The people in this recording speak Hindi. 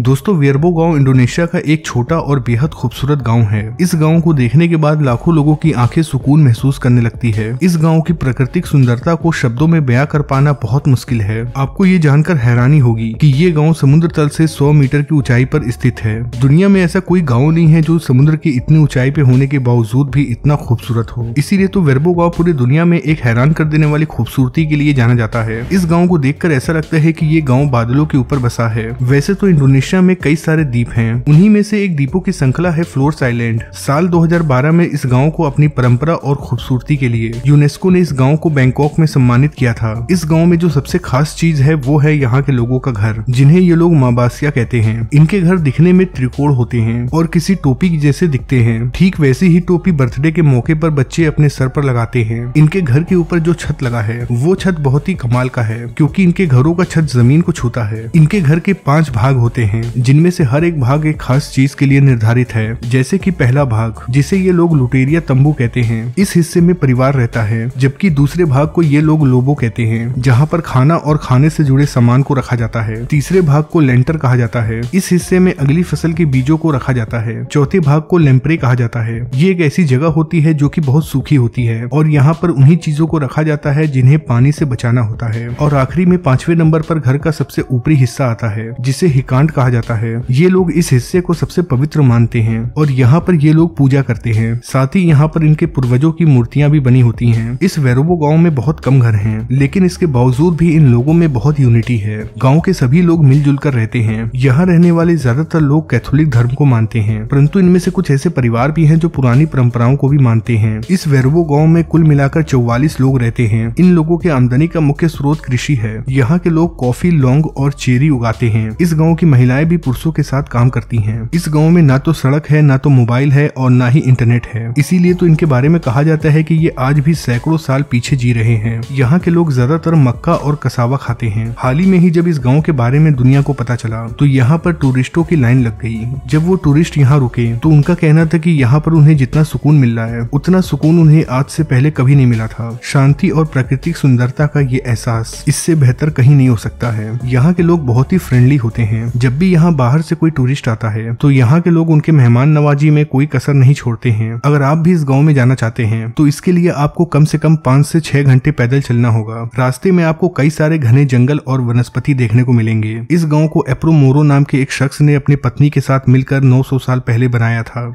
दोस्तों वियरबो गांव इंडोनेशिया का एक छोटा और बेहद खूबसूरत गांव है इस गांव को देखने के बाद लाखों लोगों की आंखें सुकून महसूस करने लगती है इस गांव की प्राकृतिक सुंदरता को शब्दों में बयां कर पाना बहुत मुश्किल है आपको ये जानकर हैरानी होगी कि ये गांव समुद्र तल से 100 मीटर की ऊंचाई पर स्थित है दुनिया में ऐसा कोई गाँव नहीं है जो समुद्र की इतनी ऊंचाई पे होने के बावजूद भी इतना खूबसूरत हो इसीलिए तो वेरबो गाँव पूरी दुनिया में एक हैरान कर देने वाली खूबसूरती के लिए जाना जाता है इस गाँव को देखकर ऐसा लगता है की ये गाँव बादलों के ऊपर बसा है वैसे तो इंडोनेशिया इंडोनेशिया में कई सारे द्वीप हैं उन्हीं में से एक द्वीपों की श्रृंखला है फ्लोर्स आइलैंड साल 2012 में इस गांव को अपनी परंपरा और खूबसूरती के लिए यूनेस्को ने इस गांव को बैंकॉक में सम्मानित किया था इस गाँव में जो सबसे खास चीज है वो है यहाँ के लोगों का घर जिन्हें ये लोग माबासिया कहते हैं इनके घर दिखने में त्रिकोण होते हैं और किसी टोपी जैसे दिखते हैं ठीक वैसी ही टोपी बर्थडे के मौके पर बच्चे अपने सर पर लगाते हैं इनके घर के ऊपर जो छत लगा है वो छत बहुत ही कमाल का है क्योंकि इनके घरों का छत जमीन को छूता है इनके घर के पांच भाग होते हैं हैं जिनमें से हर एक भाग एक खास चीज के लिए निर्धारित है जैसे कि पहला भाग जिसे ये लोग लुटेरिया तंबू कहते हैं इस हिस्से में परिवार रहता है जबकि दूसरे भाग को ये लोग लोबो कहते हैं जहाँ पर खाना और खाने से जुड़े सामान को रखा जाता है तीसरे भाग को लेंटर कहा जाता है इस हिस्से में अगली फसल के बीजों को रखा जाता है चौथे भाग को लेम्परे कहा जाता है ये एक ऐसी जगह होती है जो की बहुत सूखी होती है और यहाँ पर उन्ही चीजों को रखा जाता है जिन्हें पानी से बचाना होता है और आखिरी में पांचवे नंबर पर घर का सबसे ऊपरी हिस्सा आता है जिसे हिकांड कहा कहा जाता है ये लोग इस हिस्से को सबसे पवित्र मानते हैं और यहाँ पर ये लोग पूजा करते हैं साथ ही यहाँ पर इनके पूर्वजों की मूर्तियां भी बनी होती हैं इस वैरोबो गांव में बहुत कम घर हैं लेकिन इसके बावजूद भी इन लोगों में बहुत यूनिटी है गाँव के सभी लोग मिलजुल कर रहते हैं यहाँ रहने वाले ज्यादातर लोग कैथोलिक धर्म को मानते हैं परंतु इनमें से कुछ ऐसे परिवार भी हैं जो पुरानी परंपराओं को भी मानते हैं इस वैरोबो गाँव में कुल मिलाकर चौवालीस लोग रहते हैं इन लोगों के आमदनी का मुख्य स्रोत कृषि है यहाँ के लोग कॉफी लौंग और चेरी उगाते हैं इस गाँव की महिला महिलाएं भी पुरुषों के साथ काम करती हैं इस गाँव में ना तो सड़क है ना तो मोबाइल है और ना ही इंटरनेट है इसीलिए तो इनके बारे में कहा जाता है की ये आज भी सैकड़ों साल पीछे जी रहे हैं यहाँ के लोग ज्यादातर मक्का और कसावा खाते हैं हाल ही में ही जब इस गाँव के बारे में दुनिया को पता चला तो यहाँ पर टूरिस्टों की लाइन लग गई जब वो टूरिस्ट यहाँ रुके तो उनका कहना था की यहाँ पर उन्हें जितना सुकून मिल रहा है उतना सुकून उन्हें आज से पहले कभी नहीं मिला था शांति और प्राकृतिक सुंदरता का ये एहसास इससे बेहतर कहीं नहीं हो सकता है यहाँ के लोग बहुत ही फ्रेंडली होते हैं जब भी यहाँ बाहर से कोई टूरिस्ट आता है तो यहाँ के लोग उनके मेहमान नवाजी में कोई कसर नहीं छोड़ते हैं अगर आप भी इस गाँव में जाना चाहते हैं तो इसके लिए आपको कम से कम पाँच से छह घंटे पैदल चलना होगा रास्ते में आपको कई सारे घने जंगल और वनस्पति देखने को मिलेंगे इस गाँव को एप्रोमोरो नाम के एक शख्स ने अपनी पत्नी के साथ मिलकर नौ साल पहले बनाया था